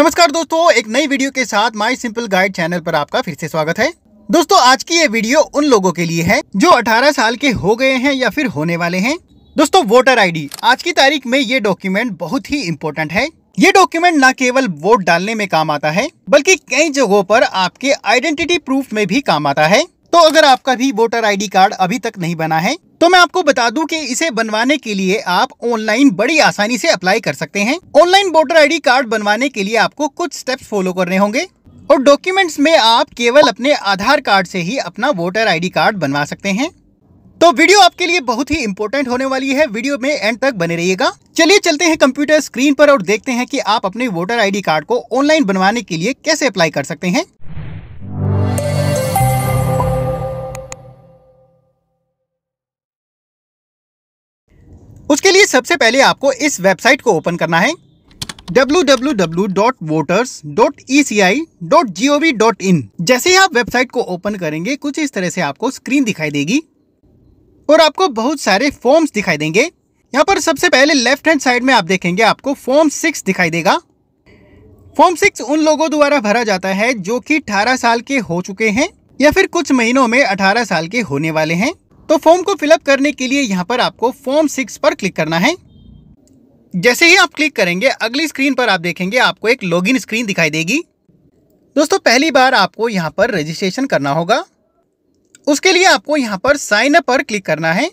नमस्कार दोस्तों एक नई वीडियो के साथ माई सिंपल गाइड चैनल पर आपका फिर से स्वागत है दोस्तों आज की ये वीडियो उन लोगों के लिए है जो 18 साल के हो गए हैं या फिर होने वाले हैं दोस्तों वोटर आईडी आज की तारीख में ये डॉक्यूमेंट बहुत ही इम्पोर्टेंट है ये डॉक्यूमेंट न केवल वोट डालने में काम आता है बल्कि कई जगहों पर आपके आइडेंटिटी प्रूफ में भी काम आता है तो अगर आपका भी वोटर आईडी कार्ड अभी तक नहीं बना है तो मैं आपको बता दूं कि इसे बनवाने के लिए आप ऑनलाइन बड़ी आसानी से अप्लाई कर सकते हैं ऑनलाइन वोटर आईडी कार्ड बनवाने के लिए आपको कुछ स्टेप्स फॉलो करने होंगे और डॉक्यूमेंट्स में आप केवल अपने आधार कार्ड से ही अपना वोटर आई कार्ड बनवा सकते हैं तो वीडियो आपके लिए बहुत ही इम्पोर्टेंट होने वाली है वीडियो में एंड तक बने रहिएगा चलिए चलते हैं कंप्यूटर स्क्रीन पर और देखते हैं कि आप अपने वोटर आईडी कार्ड को ऑनलाइन बनवाने के लिए कैसे अप्लाई कर सकते हैं उसके लिए सबसे पहले आपको इस वेबसाइट को ओपन करना है www.voters.eci.gov.in जैसे ही आप वेबसाइट को ओपन करेंगे कुछ इस तरह से आपको स्क्रीन दिखाई देगी और आपको बहुत सारे फॉर्म्स दिखाई देंगे यहाँ पर सबसे पहले लेफ्ट हैंड साइड में आप देखेंगे आपको फॉर्म सिक्स दिखाई देगा फॉर्म सिक्स उन लोगों द्वारा भरा जाता है जो कि 18 साल के हो चुके हैं या फिर कुछ महीनों में 18 साल के होने वाले हैं तो फॉर्म को फिलअप करने के लिए यहाँ पर आपको फॉर्म सिक्स पर क्लिक करना है जैसे ही आप क्लिक करेंगे अगली स्क्रीन पर आप देखेंगे आपको एक लॉगिन स्क्रीन दिखाई देगी दोस्तों पहली बार आपको यहाँ पर रजिस्ट्रेशन करना होगा उसके लिए आपको यहाँ पर साइन अप पर क्लिक करना है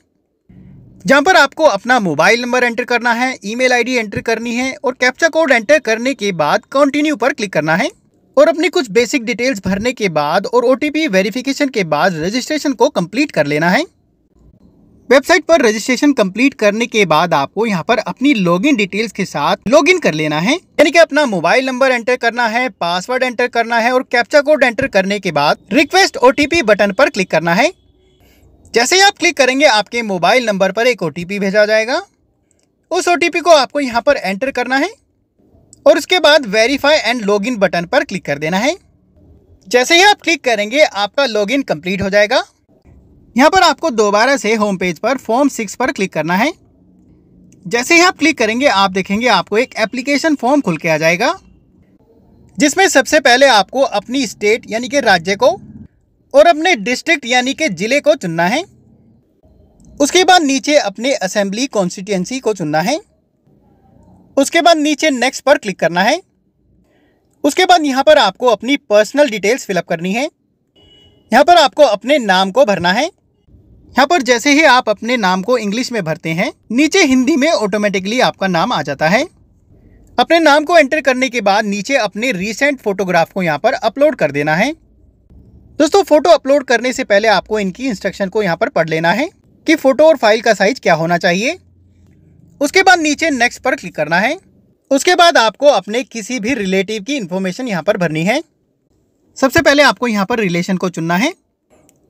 जहाँ पर आपको अपना मोबाइल नंबर एंटर करना है ईमेल आईडी एंटर करनी है और कैप्चा कोड एंटर करने के बाद कंटिन्यू पर क्लिक करना है और अपनी कुछ बेसिक डिटेल्स भरने के बाद और ओ टी वेरिफिकेशन के बाद रजिस्ट्रेशन को कंप्लीट कर लेना है वेबसाइट पर रजिस्ट्रेशन कंप्लीट करने के बाद आपको यहाँ पर अपनी लॉगिन डिटेल्स के साथ लॉगिन कर लेना है यानी कि अपना मोबाइल नंबर एंटर करना है पासवर्ड एंटर करना है और कैप्चा कोड एंटर करने के बाद रिक्वेस्ट ओ बटन पर क्लिक करना है जैसे ही आप क्लिक करेंगे आपके मोबाइल नंबर पर एक ओ भेजा जाएगा उस ओ को आपको यहाँ पर एंटर करना है और उसके बाद वेरीफाई एंड लॉगिन बटन पर क्लिक कर देना है जैसे ही आप क्लिक करेंगे आपका लॉगिन कंप्लीट हो जाएगा यहाँ पर आपको दोबारा से होम पेज पर फॉर्म सिक्स पर क्लिक करना है जैसे ही आप क्लिक करेंगे आप देखेंगे आपको एक एप्लीकेशन फॉर्म खुल के आ जाएगा जिसमें सबसे पहले आपको अपनी स्टेट यानी कि राज्य को और अपने डिस्ट्रिक्ट यानी कि ज़िले को चुनना है उसके बाद नीचे अपने असेंबली कॉन्स्टिट्यूंसी को चुनना है उसके बाद नीचे नेक्स्ट पर क्लिक करना है उसके बाद यहाँ पर आपको अपनी पर्सनल डिटेल्स फिलअप करनी है यहाँ पर आपको अपने नाम को भरना है यहाँ पर जैसे ही आप अपने नाम को इंग्लिश में भरते हैं नीचे हिंदी में ऑटोमेटिकली आपका नाम आ जाता है अपने नाम को एंटर करने के बाद नीचे अपने रिसेंट फोटोग्राफ को यहाँ पर अपलोड कर देना है दोस्तों फोटो अपलोड करने से पहले आपको इनकी इंस्ट्रक्शन को यहाँ पर पढ़ लेना है कि फोटो और फाइल का साइज क्या होना चाहिए उसके बाद नीचे नेक्स्ट पर क्लिक करना है उसके बाद आपको अपने किसी भी रिलेटिव की इन्फॉर्मेशन यहाँ पर भरनी है सबसे पहले आपको यहाँ पर रिलेशन को चुनना है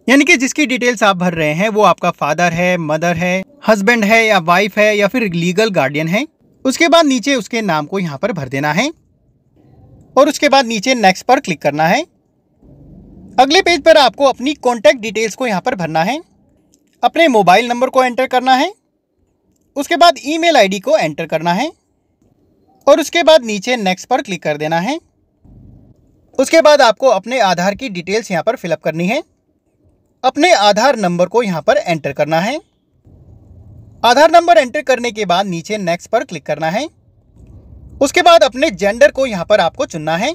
यानी कि जिसकी डिटेल्स आप भर रहे हैं वो आपका फादर है मदर है हस्बैंड है या वाइफ है या फिर लीगल गार्डियन है उसके बाद नीचे उसके नाम को यहाँ पर भर देना है और उसके बाद नीचे नेक्स्ट पर क्लिक करना है अगले पेज पर आपको अपनी कॉन्टैक्ट डिटेल्स को यहाँ पर भरना है अपने मोबाइल नंबर को एंटर करना है उसके बाद ई मेल को एंटर करना है और उसके बाद नीचे नेक्स्ट पर क्लिक कर देना है उसके बाद आपको अपने आधार की डिटेल्स यहाँ पर फिलअप करनी है अपने आधार नंबर को यहाँ पर एंटर करना है आधार नंबर एंटर करने के बाद नीचे नेक्स्ट पर क्लिक करना है उसके बाद अपने जेंडर को यहाँ पर आपको चुनना है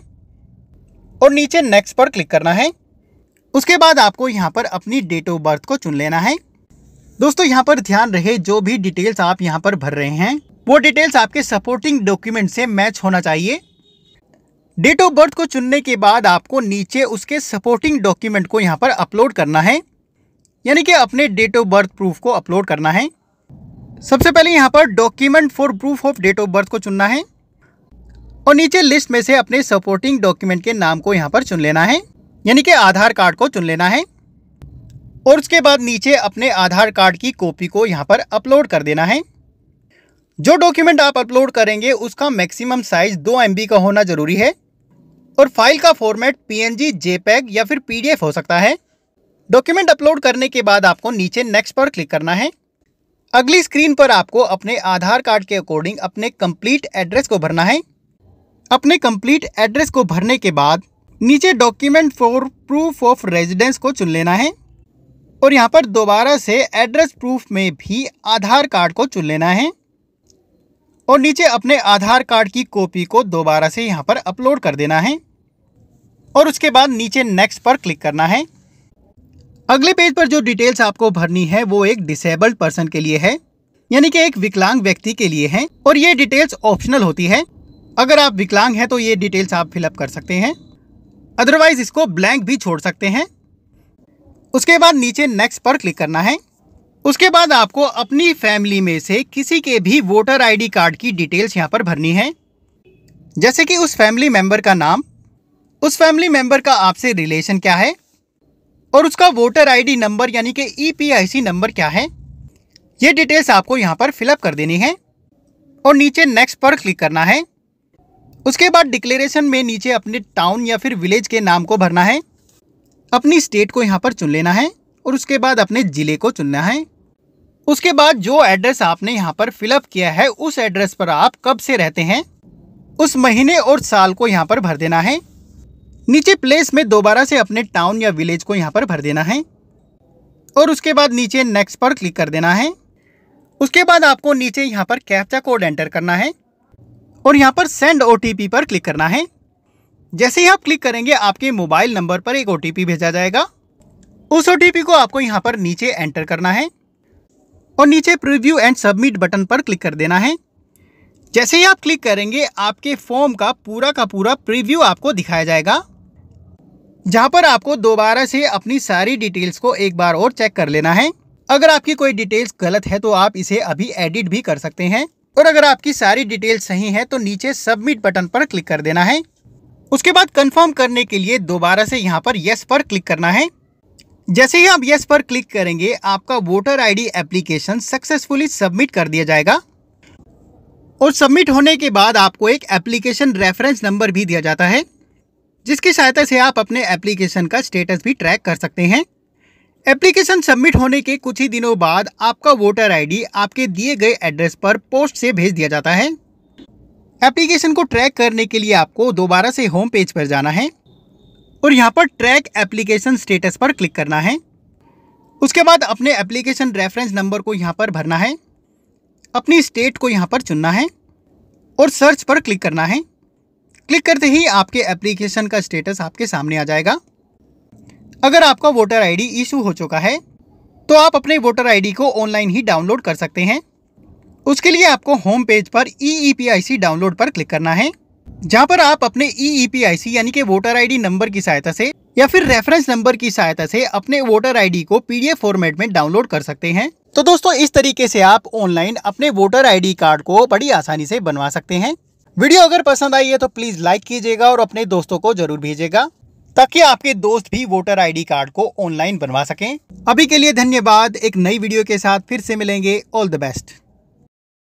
और नीचे नेक्स्ट पर क्लिक करना है उसके बाद आपको यहाँ पर अपनी डेट ऑफ बर्थ को चुन लेना है दोस्तों यहाँ पर ध्यान रहे जो भी डिटेल्स आप यहाँ पर भर रहे हैं वो डिटेल्स आपके सपोर्टिंग डॉक्यूमेंट से मैच होना चाहिए डेट ऑफ बर्थ को चुनने के बाद आपको नीचे उसके सपोर्टिंग डॉक्यूमेंट को यहाँ पर अपलोड करना है यानी कि अपने डेट ऑफ बर्थ प्रूफ को अपलोड करना है सबसे पहले यहाँ पर document for proof of date of birth को चुनना है और नीचे लिस्ट में से अपने सपोर्टिंग डॉक्यूमेंट के नाम को यहाँ पर चुन लेना है यानी कि आधार कार्ड को चुन लेना है और उसके बाद नीचे अपने आधार कार्ड की कॉपी को यहाँ पर अपलोड कर देना है जो डॉक्यूमेंट आप अपलोड करेंगे उसका मैक्सिमम साइज दो एम का होना ज़रूरी है और फाइल का फॉर्मेट पीएनजी, जेपैग या फिर पीडीएफ हो सकता है डॉक्यूमेंट अपलोड करने के बाद आपको नीचे नेक्स्ट पर क्लिक करना है अगली स्क्रीन पर आपको अपने आधार कार्ड के अकॉर्डिंग अपने कंप्लीट एड्रेस को भरना है अपने कंप्लीट एड्रेस को भरने के बाद नीचे document for proof of residence को चुन लेना है और यहाँ पर दोबारा से एड्रेस प्रूफ में भी आधार कार्ड को चुन लेना है और नीचे अपने आधार कार्ड की कॉपी को दोबारा से यहाँ पर अपलोड कर देना है और उसके बाद नीचे नेक्स्ट पर क्लिक करना है अगले पेज पर जो डिटेल्स आपको भरनी है वो एक डिसेबल्ड पर्सन के लिए है यानी कि एक विकलांग व्यक्ति के लिए है और ये डिटेल्स ऑप्शनल होती है अगर आप विकलांग हैं तो ये डिटेल्स आप फिलअप कर सकते हैं अदरवाइज इसको ब्लैंक भी छोड़ सकते हैं उसके बाद नीचे नेक्स्ट पर क्लिक करना है उसके बाद आपको अपनी फैमिली में से किसी के भी वोटर आईडी कार्ड की डिटेल्स यहाँ पर भरनी है जैसे कि उस फैमिली मेंबर का नाम उस फैमिली मेंबर का आपसे रिलेशन क्या है और उसका वोटर आईडी नंबर यानी कि ईपीआईसी e नंबर क्या है ये डिटेल्स आपको यहाँ पर फिलअप कर देनी है और नीचे नेक्स्ट पर क्लिक करना है उसके बाद डिक्लेरेशन में नीचे अपने टाउन या फिर विलेज के नाम को भरना है अपनी स्टेट को यहाँ पर चुन लेना है और उसके बाद अपने ज़िले को चुनना है उसके बाद जो एड्रेस आपने यहाँ पर फिलअप किया है उस एड्रेस पर आप कब से रहते हैं उस महीने और साल को यहाँ पर भर देना है नीचे प्लेस में दोबारा से अपने टाउन या विलेज को यहाँ पर भर देना है और उसके बाद नीचे नेक्स्ट पर क्लिक कर देना है उसके बाद आपको नीचे यहाँ पर कैप्चा कोड एंटर करना है और यहाँ पर सेंड ओ पर क्लिक करना है जैसे ही आप क्लिक करेंगे आपके मोबाइल नंबर पर एक ओ भेजा जाएगा उस ओ को आपको यहाँ पर नीचे एंटर करना है और नीचे प्रीव्यू एंड सबमिट बटन पर क्लिक कर देना है जैसे ही आप क्लिक करेंगे आपके फॉर्म का पूरा का पूरा प्रीव्यू आपको दिखाया जाएगा जहाँ पर आपको दोबारा से अपनी सारी डिटेल्स को एक बार और चेक कर लेना है अगर आपकी कोई डिटेल्स गलत है तो आप इसे अभी एडिट भी कर सकते हैं और अगर आपकी सारी डिटेल्स सही है तो नीचे सबमिट बटन पर क्लिक कर देना है उसके बाद कंफर्म करने के लिए दोबारा से यहाँ पर यस पर क्लिक करना है जैसे ही आप येस पर क्लिक करेंगे आपका voter ID application successfully submit कर दिया जाएगा और सबमिट होने के बाद आपको एक एप्लीकेशन रेफरेंस नंबर भी दिया जाता है जिसकी सहायता से आप अपने एप्लीकेशन का स्टेटस भी ट्रैक कर सकते हैं एप्लीकेशन सबमिट होने के कुछ ही दिनों बाद आपका वोटर आईडी आपके दिए गए एड्रेस पर पोस्ट से भेज दिया जाता है एप्लीकेशन को ट्रैक करने के लिए आपको दोबारा से होम पेज पर जाना है और यहाँ पर ट्रैक एप्लीकेशन स्टेटस पर क्लिक करना है उसके बाद अपने एप्लीकेशन रेफरेंस नंबर को यहाँ पर भरना है अपनी स्टेट को यहाँ पर चुनना है और सर्च पर क्लिक करना है क्लिक करते ही आपके एप्लीकेशन का स्टेटस आपके सामने आ जाएगा अगर आपका वोटर आईडी इशू हो चुका है तो आप अपने वोटर आईडी को ऑनलाइन ही डाउनलोड कर सकते हैं उसके लिए आपको होम पेज पर ई e डाउनलोड e पर क्लिक करना है जहाँ पर आप अपने ई e ई e यानी कि वोटर आईडी नंबर की सहायता से या फिर रेफरेंस नंबर की सहायता से अपने वोटर आईडी को पीडीएफ फॉर्मेट में डाउनलोड कर सकते हैं तो दोस्तों इस तरीके से आप ऑनलाइन अपने वोटर आईडी कार्ड को बड़ी आसानी से बनवा सकते हैं वीडियो अगर पसंद आई है तो प्लीज लाइक कीजिएगा और अपने दोस्तों को जरूर भेजेगा ताकि आपके दोस्त भी वोटर आई कार्ड को ऑनलाइन बनवा सके अभी के लिए धन्यवाद एक नई वीडियो के साथ फिर से मिलेंगे ऑल द बेस्ट